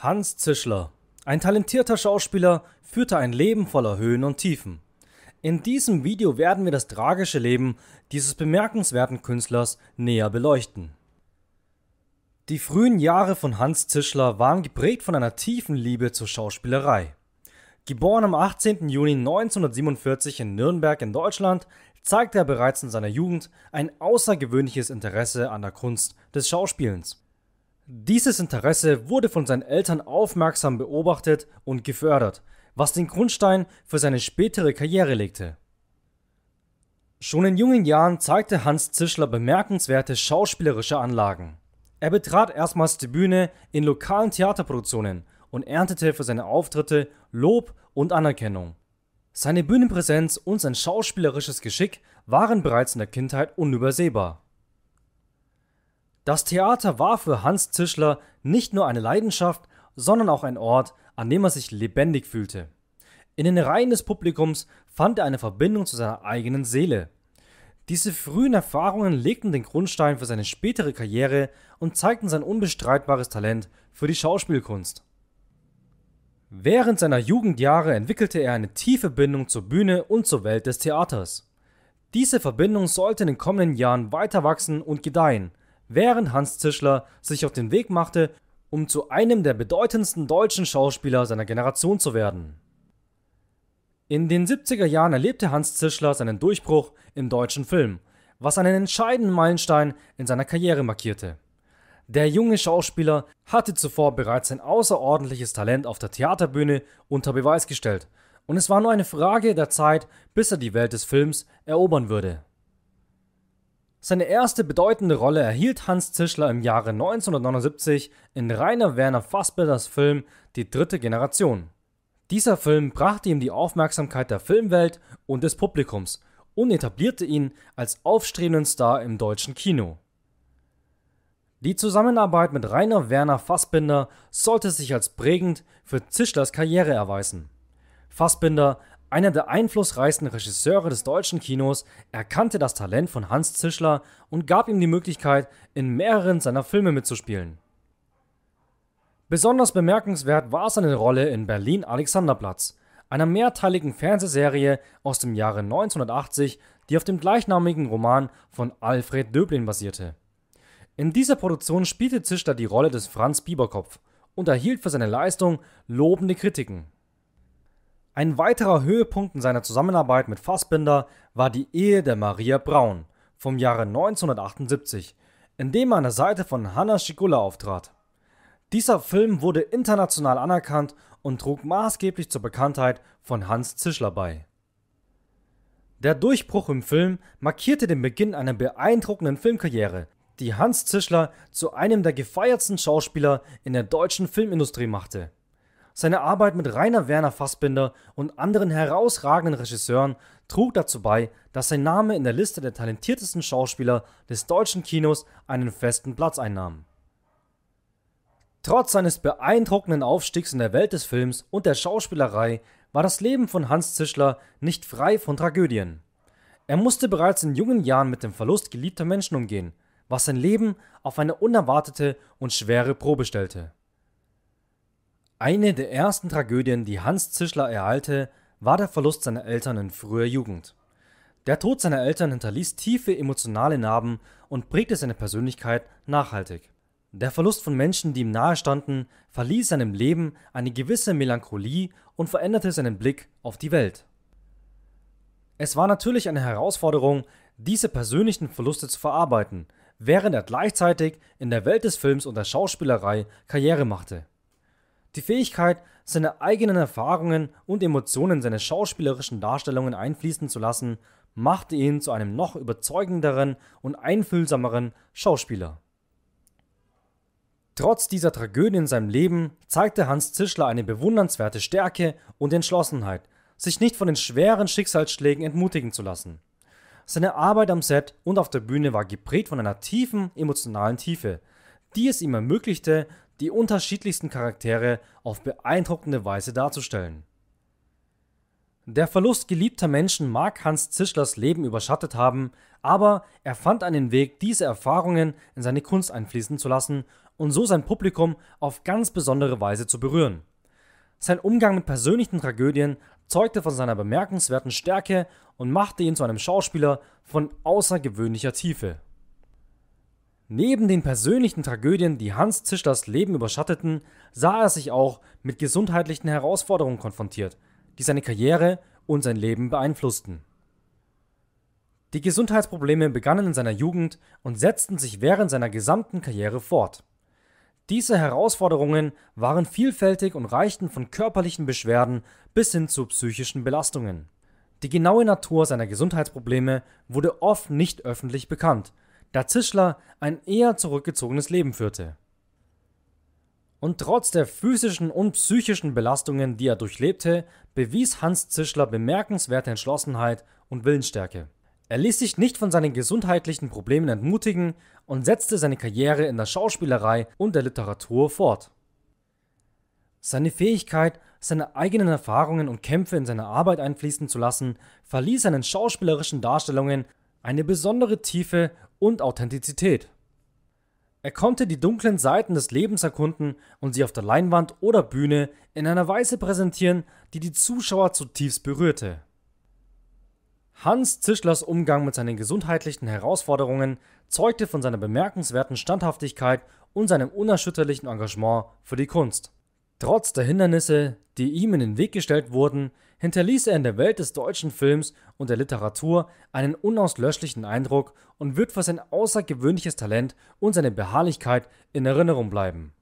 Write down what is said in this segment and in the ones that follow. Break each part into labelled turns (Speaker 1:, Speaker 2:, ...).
Speaker 1: Hans Zischler, ein talentierter Schauspieler, führte ein Leben voller Höhen und Tiefen. In diesem Video werden wir das tragische Leben dieses bemerkenswerten Künstlers näher beleuchten. Die frühen Jahre von Hans Zischler waren geprägt von einer tiefen Liebe zur Schauspielerei. Geboren am 18. Juni 1947 in Nürnberg in Deutschland, zeigte er bereits in seiner Jugend ein außergewöhnliches Interesse an der Kunst des Schauspielens. Dieses Interesse wurde von seinen Eltern aufmerksam beobachtet und gefördert, was den Grundstein für seine spätere Karriere legte. Schon in jungen Jahren zeigte Hans Zischler bemerkenswerte schauspielerische Anlagen. Er betrat erstmals die Bühne in lokalen Theaterproduktionen und erntete für seine Auftritte Lob und Anerkennung. Seine Bühnenpräsenz und sein schauspielerisches Geschick waren bereits in der Kindheit unübersehbar. Das Theater war für Hans Tischler nicht nur eine Leidenschaft, sondern auch ein Ort, an dem er sich lebendig fühlte. In den Reihen des Publikums fand er eine Verbindung zu seiner eigenen Seele. Diese frühen Erfahrungen legten den Grundstein für seine spätere Karriere und zeigten sein unbestreitbares Talent für die Schauspielkunst. Während seiner Jugendjahre entwickelte er eine tiefe Bindung zur Bühne und zur Welt des Theaters. Diese Verbindung sollte in den kommenden Jahren weiter wachsen und gedeihen, während Hans Zischler sich auf den Weg machte, um zu einem der bedeutendsten deutschen Schauspieler seiner Generation zu werden. In den 70er Jahren erlebte Hans Zischler seinen Durchbruch im deutschen Film, was einen entscheidenden Meilenstein in seiner Karriere markierte. Der junge Schauspieler hatte zuvor bereits sein außerordentliches Talent auf der Theaterbühne unter Beweis gestellt, und es war nur eine Frage der Zeit, bis er die Welt des Films erobern würde. Seine erste bedeutende Rolle erhielt Hans Zischler im Jahre 1979 in Rainer Werner Fassbinders Film Die dritte Generation. Dieser Film brachte ihm die Aufmerksamkeit der Filmwelt und des Publikums und etablierte ihn als aufstrebenden Star im deutschen Kino. Die Zusammenarbeit mit Rainer Werner Fassbinder sollte sich als prägend für Zischlers Karriere erweisen. Fassbinder einer der einflussreichsten Regisseure des deutschen Kinos erkannte das Talent von Hans Zischler und gab ihm die Möglichkeit, in mehreren seiner Filme mitzuspielen. Besonders bemerkenswert war seine Rolle in Berlin Alexanderplatz, einer mehrteiligen Fernsehserie aus dem Jahre 1980, die auf dem gleichnamigen Roman von Alfred Döblin basierte. In dieser Produktion spielte Zischler die Rolle des Franz Bieberkopf und erhielt für seine Leistung lobende Kritiken. Ein weiterer Höhepunkt in seiner Zusammenarbeit mit Fassbinder war die Ehe der Maria Braun vom Jahre 1978, in dem er an der Seite von Hanna Schigula auftrat. Dieser Film wurde international anerkannt und trug maßgeblich zur Bekanntheit von Hans Zischler bei. Der Durchbruch im Film markierte den Beginn einer beeindruckenden Filmkarriere, die Hans Zischler zu einem der gefeiertsten Schauspieler in der deutschen Filmindustrie machte. Seine Arbeit mit Rainer Werner Fassbinder und anderen herausragenden Regisseuren trug dazu bei, dass sein Name in der Liste der talentiertesten Schauspieler des deutschen Kinos einen festen Platz einnahm. Trotz seines beeindruckenden Aufstiegs in der Welt des Films und der Schauspielerei war das Leben von Hans Zischler nicht frei von Tragödien. Er musste bereits in jungen Jahren mit dem Verlust geliebter Menschen umgehen, was sein Leben auf eine unerwartete und schwere Probe stellte. Eine der ersten Tragödien, die Hans Zischler ereilte, war der Verlust seiner Eltern in früher Jugend. Der Tod seiner Eltern hinterließ tiefe emotionale Narben und prägte seine Persönlichkeit nachhaltig. Der Verlust von Menschen, die ihm nahestanden, verließ seinem Leben eine gewisse Melancholie und veränderte seinen Blick auf die Welt. Es war natürlich eine Herausforderung, diese persönlichen Verluste zu verarbeiten, während er gleichzeitig in der Welt des Films und der Schauspielerei Karriere machte. Die Fähigkeit, seine eigenen Erfahrungen und Emotionen seine schauspielerischen Darstellungen einfließen zu lassen, machte ihn zu einem noch überzeugenderen und einfühlsameren Schauspieler. Trotz dieser Tragödie in seinem Leben zeigte Hans Zischler eine bewundernswerte Stärke und Entschlossenheit, sich nicht von den schweren Schicksalsschlägen entmutigen zu lassen. Seine Arbeit am Set und auf der Bühne war geprägt von einer tiefen emotionalen Tiefe, die es ihm ermöglichte, die unterschiedlichsten Charaktere auf beeindruckende Weise darzustellen. Der Verlust geliebter Menschen mag Hans Zischlers Leben überschattet haben, aber er fand einen Weg, diese Erfahrungen in seine Kunst einfließen zu lassen und so sein Publikum auf ganz besondere Weise zu berühren. Sein Umgang mit persönlichen Tragödien zeugte von seiner bemerkenswerten Stärke und machte ihn zu einem Schauspieler von außergewöhnlicher Tiefe. Neben den persönlichen Tragödien, die Hans Zischlers Leben überschatteten, sah er sich auch mit gesundheitlichen Herausforderungen konfrontiert, die seine Karriere und sein Leben beeinflussten. Die Gesundheitsprobleme begannen in seiner Jugend und setzten sich während seiner gesamten Karriere fort. Diese Herausforderungen waren vielfältig und reichten von körperlichen Beschwerden bis hin zu psychischen Belastungen. Die genaue Natur seiner Gesundheitsprobleme wurde oft nicht öffentlich bekannt, da Zischler ein eher zurückgezogenes Leben führte. Und trotz der physischen und psychischen Belastungen, die er durchlebte, bewies Hans Zischler bemerkenswerte Entschlossenheit und Willensstärke. Er ließ sich nicht von seinen gesundheitlichen Problemen entmutigen und setzte seine Karriere in der Schauspielerei und der Literatur fort. Seine Fähigkeit, seine eigenen Erfahrungen und Kämpfe in seine Arbeit einfließen zu lassen, verlieh seinen schauspielerischen Darstellungen eine besondere Tiefe und Authentizität. Er konnte die dunklen Seiten des Lebens erkunden und sie auf der Leinwand oder Bühne in einer Weise präsentieren, die die Zuschauer zutiefst berührte. Hans Zischlers Umgang mit seinen gesundheitlichen Herausforderungen zeugte von seiner bemerkenswerten Standhaftigkeit und seinem unerschütterlichen Engagement für die Kunst. Trotz der Hindernisse, die ihm in den Weg gestellt wurden, hinterließ er in der Welt des deutschen Films und der Literatur einen unauslöschlichen Eindruck und wird für sein außergewöhnliches Talent und seine Beharrlichkeit in Erinnerung bleiben.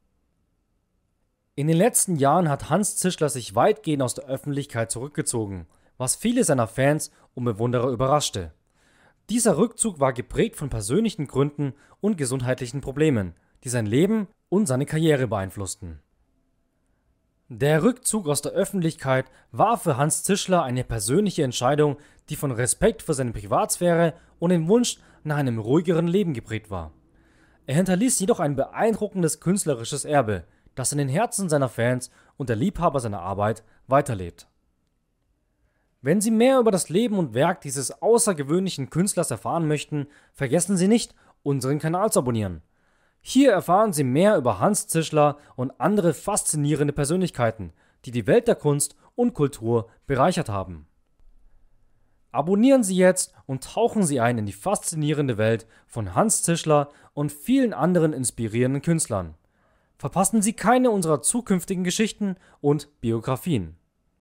Speaker 1: In den letzten Jahren hat Hans Zischler sich weitgehend aus der Öffentlichkeit zurückgezogen, was viele seiner Fans und Bewunderer überraschte. Dieser Rückzug war geprägt von persönlichen Gründen und gesundheitlichen Problemen, die sein Leben und seine Karriere beeinflussten. Der Rückzug aus der Öffentlichkeit war für Hans Zischler eine persönliche Entscheidung, die von Respekt für seine Privatsphäre und dem Wunsch nach einem ruhigeren Leben geprägt war. Er hinterließ jedoch ein beeindruckendes künstlerisches Erbe, das in den Herzen seiner Fans und der Liebhaber seiner Arbeit weiterlebt. Wenn Sie mehr über das Leben und Werk dieses außergewöhnlichen Künstlers erfahren möchten, vergessen Sie nicht, unseren Kanal zu abonnieren. Hier erfahren Sie mehr über Hans Zischler und andere faszinierende Persönlichkeiten, die die Welt der Kunst und Kultur bereichert haben. Abonnieren Sie jetzt und tauchen Sie ein in die faszinierende Welt von Hans Zischler und vielen anderen inspirierenden Künstlern. Verpassen Sie keine unserer zukünftigen Geschichten und Biografien.